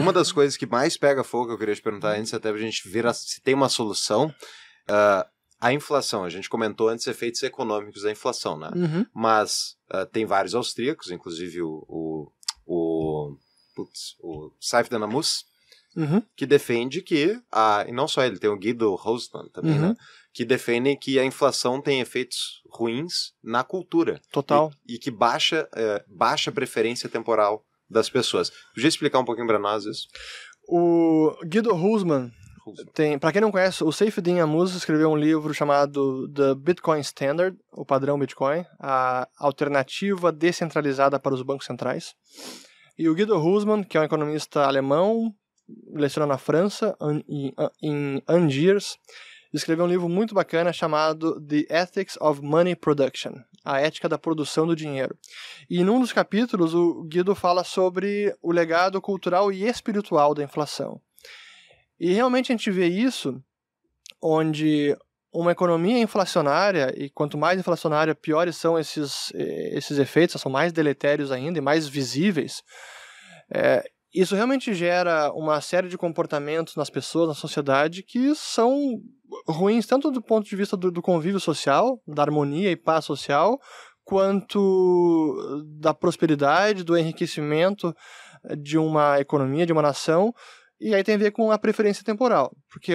Uma das coisas que mais pega fogo, eu queria te perguntar antes, até pra gente ver a, se tem uma solução. Uh, a inflação, a gente comentou antes efeitos econômicos da inflação, né? Uhum. Mas uh, tem vários austríacos, inclusive o, o, o, putz, o Saif Danamus, uhum. que defende que, a, e não só ele, tem o Guido Rosman também, uhum. né? Que defendem que a inflação tem efeitos ruins na cultura. Total. E, e que baixa, uh, baixa preferência temporal das pessoas. Podia explicar um pouquinho para nós isso? O Guido Hulsman, tem, para quem não conhece, o Seyfeddin Amuso escreveu um livro chamado The Bitcoin Standard, o padrão Bitcoin, a alternativa descentralizada para os bancos centrais. E o Guido Husman, que é um economista alemão, leciona na França, em Angiers, escreveu um livro muito bacana chamado The Ethics of Money Production, a ética da produção do dinheiro. E num dos capítulos o Guido fala sobre o legado cultural e espiritual da inflação. E realmente a gente vê isso onde uma economia inflacionária, e quanto mais inflacionária, piores são esses, eh, esses efeitos, são mais deletérios ainda e mais visíveis. É, isso realmente gera uma série de comportamentos nas pessoas, na sociedade, que são ruins tanto do ponto de vista do, do convívio social, da harmonia e paz social, quanto eh, da prosperidade, do enriquecimento eh, de uma economia, de uma nação. E aí tem a ver com a preferência temporal, porque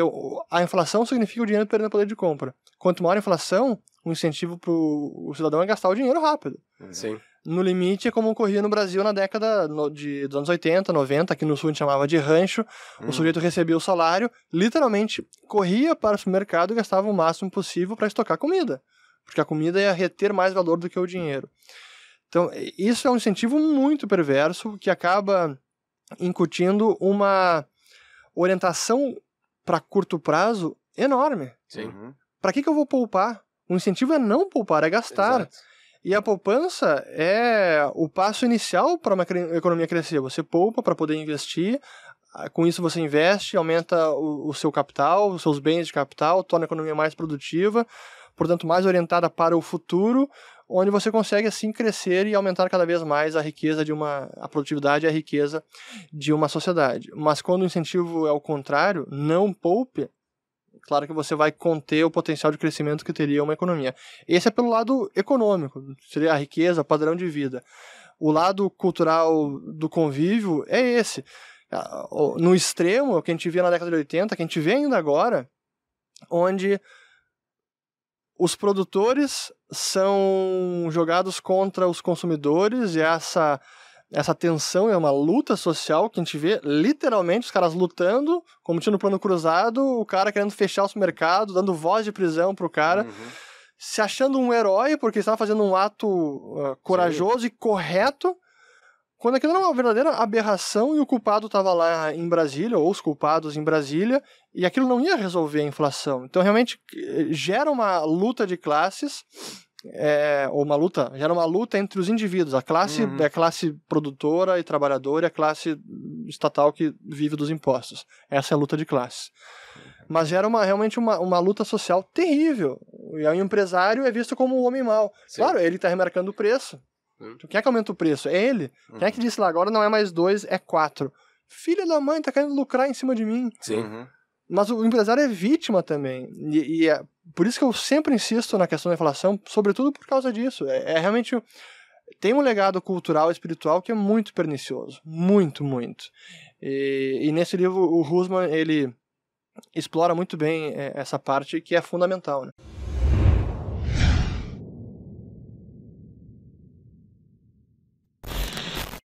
a inflação significa o dinheiro perdendo poder de compra. Quanto maior a inflação, o incentivo para o cidadão é gastar o dinheiro rápido. Sim no limite é como ocorria no Brasil na década no, de, dos anos 80, 90, aqui no sul a gente chamava de rancho. Hum. O uhum. sujeito recebia o salário, literalmente corria para o supermercado e gastava o máximo possível para estocar comida, porque a comida ia reter mais valor do que o dinheiro. Então, isso é um incentivo muito perverso que acaba incutindo uma orientação para curto prazo enorme. Sim. Uhum. Para que, que eu vou poupar? O incentivo é não poupar, é gastar. Exato. E a poupança é o passo inicial para uma economia crescer. Você poupa para poder investir, ah, com isso você investe, aumenta o, o, seu capital, os seus bens de capital, torna a economia mais produtiva, portanto mais orientada para o futuro, onde você consegue assim crescer e aumentar cada vez mais a riqueza de uma a produtividade e a riqueza de uma sociedade. Mas quando o incentivo é o contrário, não poupe, Claro que você vai conter o potencial de crescimento que teria uma economia. Esse é pelo lado econômico, seria a riqueza, padrão de vida. O lado cultural do convívio é esse. Ah, no extremo, o que a gente via na década de 80, que a gente vê ainda agora, onde os produtores são jogados contra os consumidores e essa essa tensão, é uma luta social que a gente vê literalmente os caras lutando, como no plano cruzado, o cara querendo fechar o mercado, dando voz de prisão pro cara. Uhum. Se achando um herói porque estava fazendo um ato uh, corajoso Sim. e correto, quando aquilo era uma verdadeira aberração e o culpado estava lá em Brasília, ou os culpados em Brasília, e aquilo não ia resolver a inflação. Então, realmente, eh, gera uma luta de classes é, ou uma luta, gera uma luta entre os indivíduos, a classe, uhum. É a classe produtora e trabalhadora e a classe estatal que vive dos impostos. Essa é a luta de classe. Mas gera uma, realmente uma, uma luta social terrível. E o empresário é visto como um homem mau. Sim. Claro, ele está remarcando o preço. Uhum. Quem é que aumenta o preço? É ele. Uhum. Quem é uhum. que disse lá, agora não é mais dois, é quatro? Filha da mãe, está querendo lucrar em cima de mim. Sim. Mas o empresário é vítima também. E, e é, por isso que eu sempre insisto na questão da inflação, sobretudo por causa disso. É, é realmente. Tem um legado cultural e espiritual que é muito pernicioso. Muito, muito. E, e nesse livro, o Rusman, ele explora muito bem é, essa parte que é fundamental. Né?